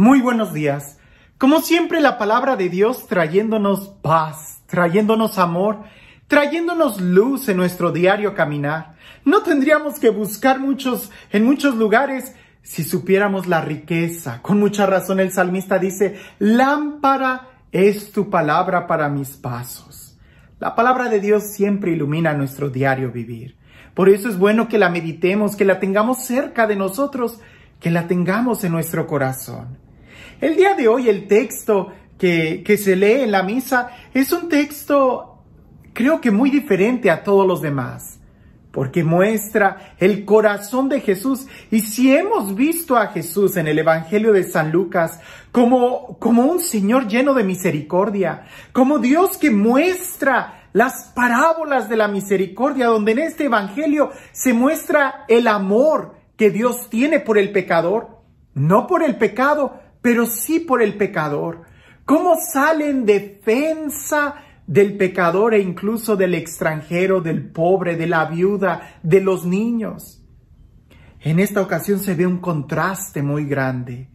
Muy buenos días. Como siempre la palabra de Dios trayéndonos paz, trayéndonos amor, trayéndonos luz en nuestro diario caminar. No tendríamos que buscar muchos en muchos lugares si supiéramos la riqueza. Con mucha razón el salmista dice, "Lámpara es tu palabra para mis pasos." La palabra de Dios siempre ilumina nuestro diario vivir. Por eso es bueno que la meditemos, que la tengamos cerca de nosotros, que la tengamos en nuestro corazón. El día de hoy el texto que, se lee en la misa es un texto creo que muy diferente a todos los demás porque muestra el corazón de Jesús. Y si hemos visto a Jesús en el Evangelio de San Lucas como, como un Señor lleno de misericordia, como Dios que muestra las parábolas de la misericordia, donde en este Evangelio se muestra el amor que Dios tiene por el pecador, no por el pecado, pero sí por el pecador. ¿Cómo sale en defensa del pecador e incluso del extranjero, del pobre, de la viuda, de los niños? En esta ocasión se ve un contraste muy grande,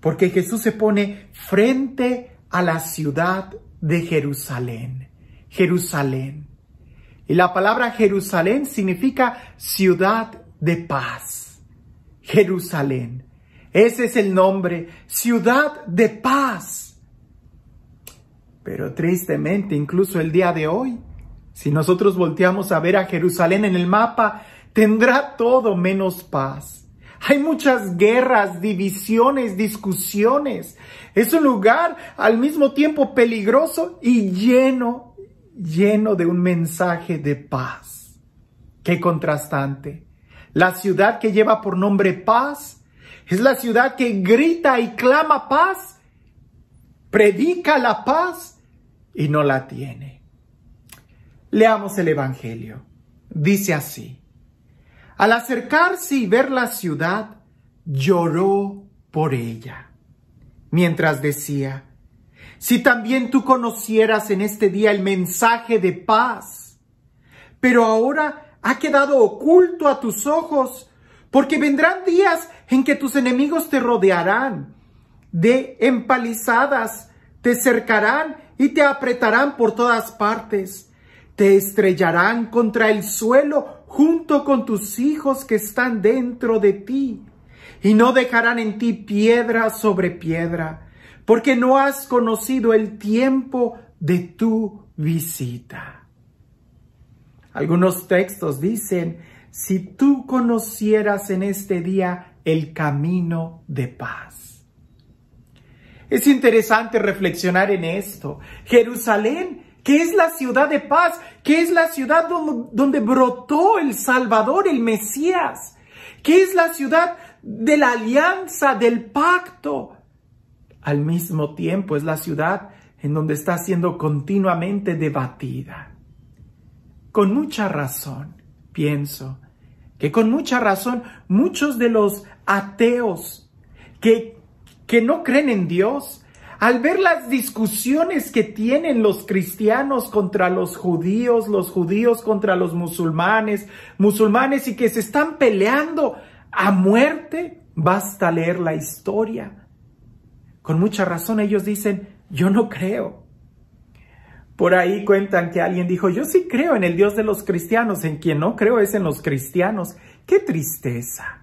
porque Jesús se pone frente a la ciudad de Jerusalén. Jerusalén. Y la palabra Jerusalén significa ciudad de paz. Jerusalén. Ese es el nombre, ciudad de paz. Pero tristemente, incluso el día de hoy, si nosotros volteamos a ver a Jerusalén en el mapa, tendrá todo menos paz. Hay muchas guerras, divisiones, discusiones. Es un lugar al mismo tiempo peligroso y lleno, lleno de un mensaje de paz. Qué contrastante. La ciudad que lleva por nombre paz es la ciudad que grita y clama paz, predica la paz y no la tiene. Leamos el Evangelio. Dice así. Al acercarse y ver la ciudad, lloró por ella, mientras decía, si también tú conocieras en este día el mensaje de paz, pero ahora ha quedado oculto a tus ojos, porque vendrán días en que tus enemigos te rodearán de empalizadas, te cercarán y te apretarán por todas partes. Te estrellarán contra el suelo junto con tus hijos que están dentro de ti. Y no dejarán en ti piedra sobre piedra, porque no has conocido el tiempo de tu visita. Algunos textos dicen si tú conocieras en este día el camino de paz. Es interesante reflexionar en esto. Jerusalén, que es la ciudad de paz, que es la ciudad donde, brotó el Salvador, el Mesías, que es la ciudad de la alianza, del pacto. Al mismo tiempo es la ciudad en donde está siendo continuamente debatida. Con mucha razón, pienso, que con mucha razón muchos de los ateos que, que no creen en Dios, al ver las discusiones que tienen los cristianos contra los judíos, los judíos contra los musulmanes, musulmanes y que se están peleando a muerte, basta leer la historia. Con mucha razón ellos dicen, yo no creo. Por ahí cuentan que alguien dijo, yo sí creo en el Dios de los cristianos, en quien no creo es en los cristianos. ¡Qué tristeza!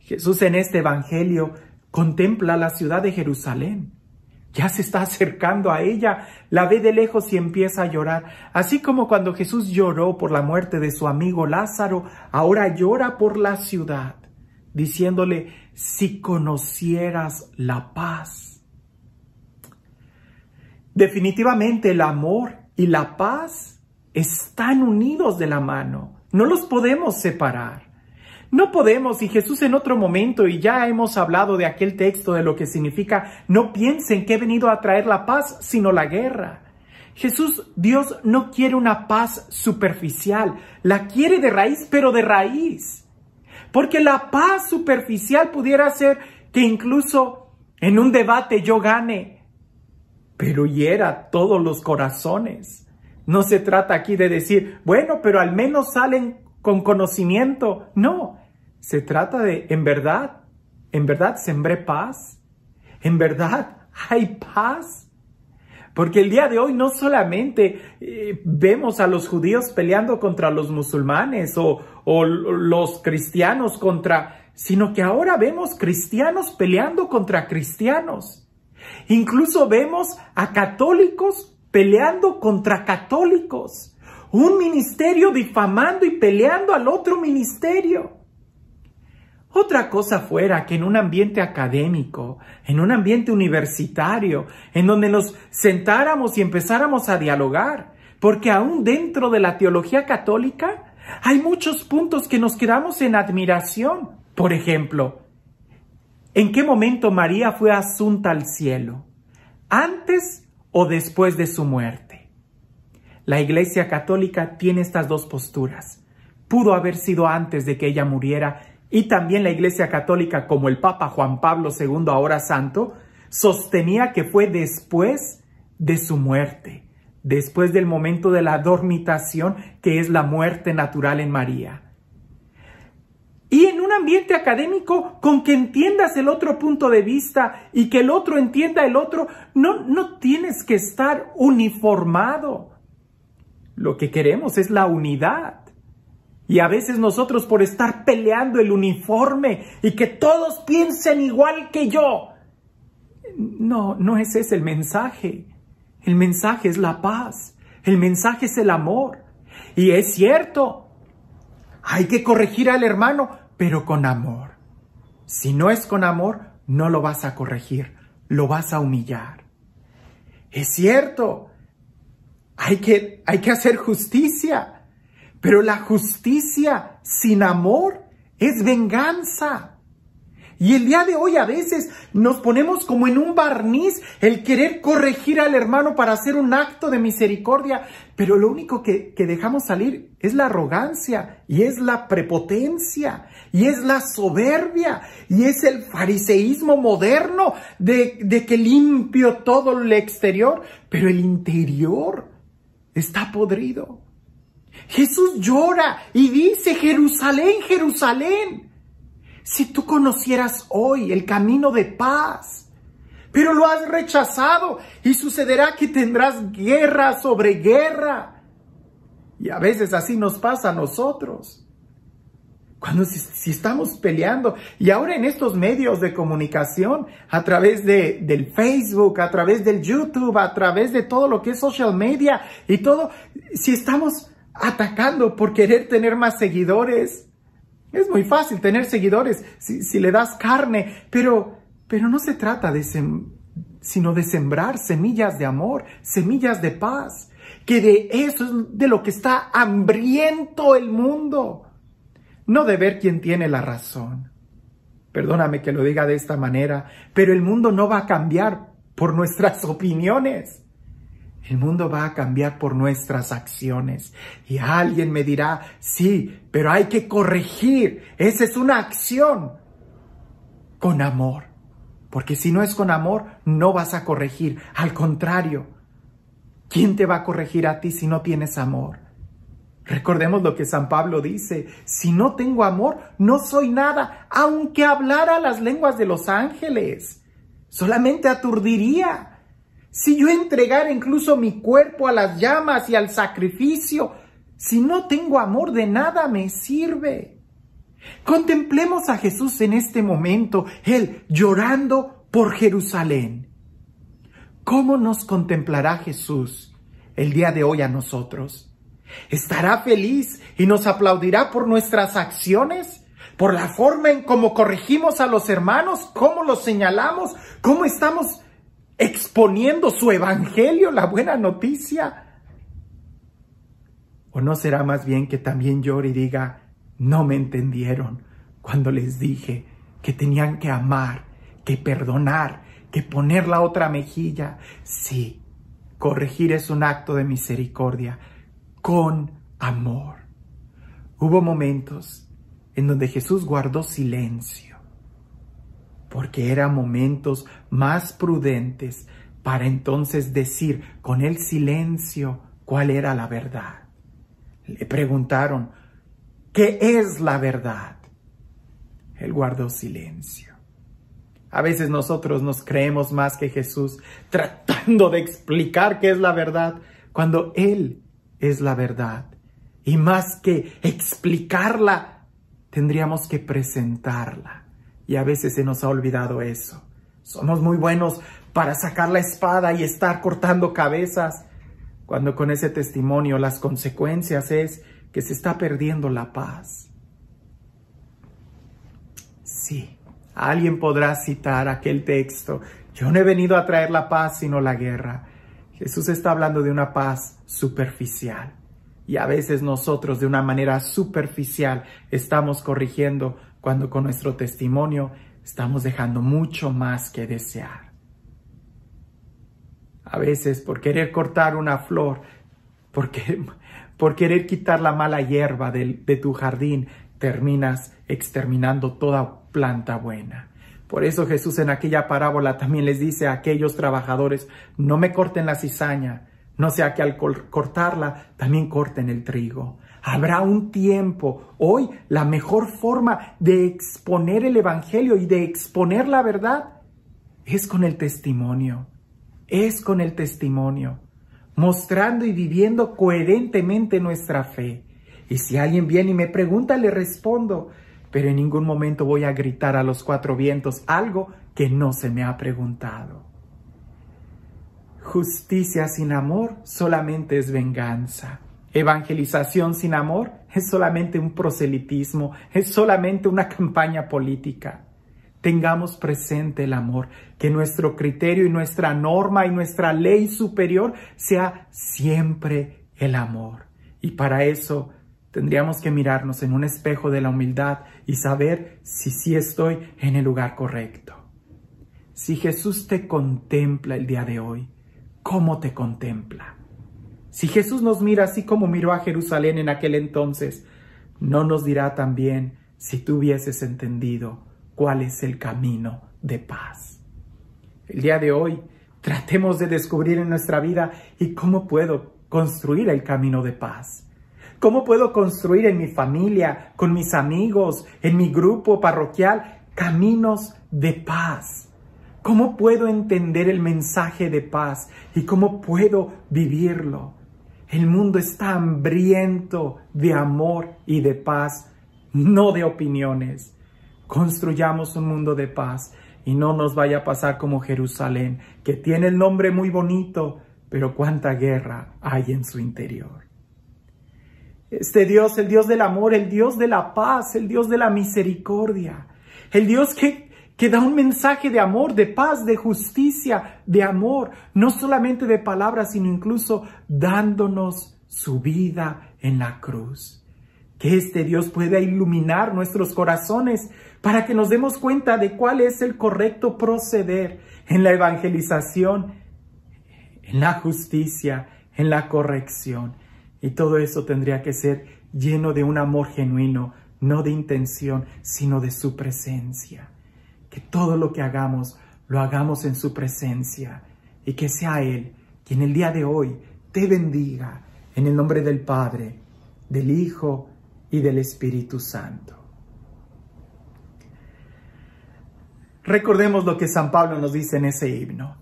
Jesús en este Evangelio contempla la ciudad de Jerusalén. Ya se está acercando a ella, la ve de lejos y empieza a llorar. Así como cuando Jesús lloró por la muerte de su amigo Lázaro, ahora llora por la ciudad, diciéndole, si conocieras la paz Definitivamente el amor y la paz están unidos de la mano. No los podemos separar. No podemos, y Jesús en otro momento, y ya hemos hablado de aquel texto de lo que significa, no piensen que he venido a traer la paz, sino la guerra. Jesús, Dios no quiere una paz superficial, la quiere de raíz, pero de raíz. Porque la paz superficial pudiera ser que incluso en un debate yo gane pero hiera todos los corazones. No se trata aquí de decir, bueno, pero al menos salen con conocimiento. No, se trata de, en verdad, en verdad sembré paz. En verdad hay paz. Porque el día de hoy no solamente eh, vemos a los judíos peleando contra los musulmanes o los cristianos contra, sino que ahora vemos cristianos peleando contra cristianos. Incluso vemos a católicos peleando contra católicos. Un ministerio difamando y peleando al otro ministerio. Otra cosa fuera que en un ambiente académico, en un ambiente universitario, en donde nos sentáramos y empezáramos a dialogar, porque aún dentro de la teología católica hay muchos puntos que nos quedamos en admiración. Por ejemplo, ¿En qué momento María fue asunta al cielo? ¿Antes o después de su muerte? La Iglesia Católica tiene estas dos posturas. Pudo haber sido antes de que ella muriera y también la Iglesia Católica, como el Papa Juan Pablo II, ahora santo, sostenía que fue después de su muerte, después del momento de la dormitación, que es la muerte natural en María y en un ambiente académico con que entiendas el otro punto de vista y que el otro entienda el otro, no, no tienes que estar uniformado. Lo que queremos es la unidad. Y a veces nosotros por estar peleando el uniforme y que todos piensen igual que yo. No, no ese es el mensaje. El mensaje es la paz. El mensaje es el amor. Y es cierto, hay que corregir al hermano, pero con amor. Si no es con amor, no lo vas a corregir, lo vas a humillar. Es cierto, hay que, hay que hacer justicia, pero la justicia sin amor es venganza. Y el día de hoy a veces nos ponemos como en un barniz el querer corregir al hermano para hacer un acto de misericordia, pero lo único que, dejamos salir es la arrogancia y es la prepotencia y es la soberbia y es el fariseísmo moderno de, de que limpio todo el exterior, pero el interior está podrido. Jesús llora y dice, Jerusalén, Jerusalén. Si tú conocieras hoy el camino de paz, pero lo has rechazado y sucederá que tendrás guerra sobre guerra. Y a veces así nos pasa a nosotros. Cuando si, estamos peleando y ahora en estos medios de comunicación, a través de, del Facebook, a través del YouTube, a través de todo lo que es social media y todo, si estamos atacando por querer tener más seguidores, es muy fácil tener seguidores si, le das carne, pero, pero no se trata de sino de sembrar semillas de amor, semillas de paz, que de eso es de lo que está hambriento el mundo, no de ver quién tiene la razón. Perdóname que lo diga de esta manera, pero el mundo no va a cambiar por nuestras opiniones. El mundo va a cambiar por nuestras acciones. Y alguien me dirá, sí, pero hay que corregir. Esa es una acción con amor. Porque si no es con amor, no vas a corregir. Al contrario, ¿quién te va a corregir a ti si no tienes amor? Recordemos lo que San Pablo dice, si no tengo amor, no soy nada, aunque hablara las lenguas de los ángeles, solamente aturdiría si yo entregara incluso mi cuerpo a las llamas y al sacrificio, si no tengo amor de nada me sirve. Contemplemos a Jesús en este momento, Él llorando por Jerusalén. ¿Cómo nos contemplará Jesús el día de hoy a nosotros? ¿Estará feliz y nos aplaudirá por nuestras acciones? ¿Por la forma en cómo corregimos a los hermanos? ¿Cómo los señalamos? ¿Cómo estamos exponiendo su evangelio, la buena noticia? ¿O no será más bien que también llore y diga, no me entendieron cuando les dije que tenían que amar, que perdonar, que poner la otra mejilla? Sí, corregir es un acto de misericordia, con amor. Hubo momentos en donde Jesús guardó silencio porque eran momentos más prudentes para entonces decir con el silencio cuál era la verdad. Le preguntaron, ¿qué es la verdad? Él guardó silencio. A veces nosotros nos creemos más que Jesús tratando de explicar qué es la verdad cuando Él es la verdad. Y más que explicarla, tendríamos que presentarla. Y a veces se nos ha olvidado eso. Somos muy buenos para sacar la espada y estar cortando cabezas, cuando con ese testimonio las consecuencias es que se está perdiendo la paz. Sí, alguien podrá citar aquel texto, yo no he venido a traer la paz sino la guerra. Jesús está hablando de una paz superficial. Y a veces nosotros de una manera superficial estamos corrigiendo cuando con nuestro testimonio estamos dejando mucho más que desear. A veces por querer cortar una flor, por, querer, quitar la mala hierba de tu jardín, terminas exterminando toda planta buena. Por eso Jesús en aquella parábola también les dice a aquellos trabajadores, no me corten la cizaña, no sea que al cortarla también corten el trigo. Habrá un tiempo. Hoy la mejor forma de exponer el Evangelio y de exponer la verdad es con el testimonio. Es con el testimonio. Mostrando y viviendo coherentemente nuestra fe. Y si alguien viene y me pregunta, le respondo. Pero en ningún momento voy a gritar a los cuatro vientos algo que no se me ha preguntado. Justicia sin amor solamente es venganza. Evangelización sin amor es solamente un proselitismo, es solamente una campaña política. Tengamos presente el amor, que nuestro criterio y nuestra norma y nuestra ley superior sea siempre el amor. Y para eso tendríamos que mirarnos en un espejo de la humildad y saber si sí estoy en el lugar correcto. Si Jesús te contempla el día de hoy, cómo te contempla. Si Jesús nos mira así como miró a Jerusalén en aquel entonces, ¿no nos dirá también si tú hubieses entendido cuál es el camino de paz? El día de hoy, tratemos de descubrir en nuestra vida y cómo puedo construir el camino de paz. ¿Cómo puedo construir en mi familia, con mis amigos, en mi grupo parroquial, caminos de paz? ¿Cómo puedo entender el mensaje de paz y cómo puedo vivirlo? El mundo está hambriento de amor y de paz, no de opiniones. Construyamos un mundo de paz y no nos vaya a pasar como Jerusalén, que tiene el nombre muy bonito, pero cuánta guerra hay en su interior. Este Dios, el Dios del amor, el Dios de la paz, el Dios de la misericordia, el Dios que que da un mensaje de amor, de paz, de justicia, de amor, no solamente de palabras, sino incluso dándonos su vida en la cruz. Que este Dios pueda iluminar nuestros corazones para que nos demos cuenta de cuál es el correcto proceder en la evangelización, en la justicia, en la corrección. Y todo eso tendría que ser lleno de un amor genuino, no de intención, sino de su presencia todo lo que hagamos lo hagamos en su presencia y que sea Él quien el día de hoy te bendiga en el nombre del Padre, del Hijo y del Espíritu Santo. Recordemos lo que San Pablo nos dice en ese himno.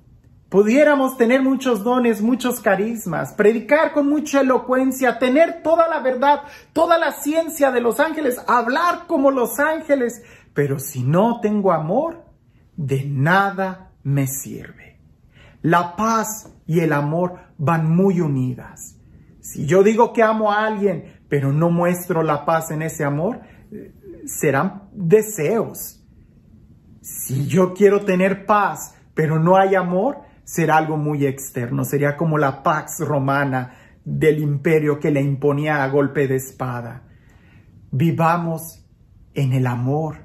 Pudiéramos tener muchos dones, muchos carismas, predicar con mucha elocuencia, tener toda la verdad, toda la ciencia de los ángeles, hablar como los ángeles, pero si no tengo amor, de nada me sirve. La paz y el amor van muy unidas. Si yo digo que amo a alguien, pero no muestro la paz en ese amor, serán deseos. Si yo quiero tener paz, pero no hay amor, será algo muy externo, sería como la Pax Romana del imperio que le imponía a golpe de espada. Vivamos en el amor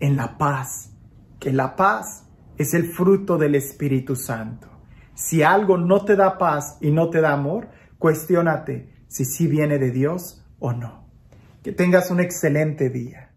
en la paz, que la paz es el fruto del Espíritu Santo. Si algo no te da paz y no te da amor, cuestiónate si sí viene de Dios o no. Que tengas un excelente día.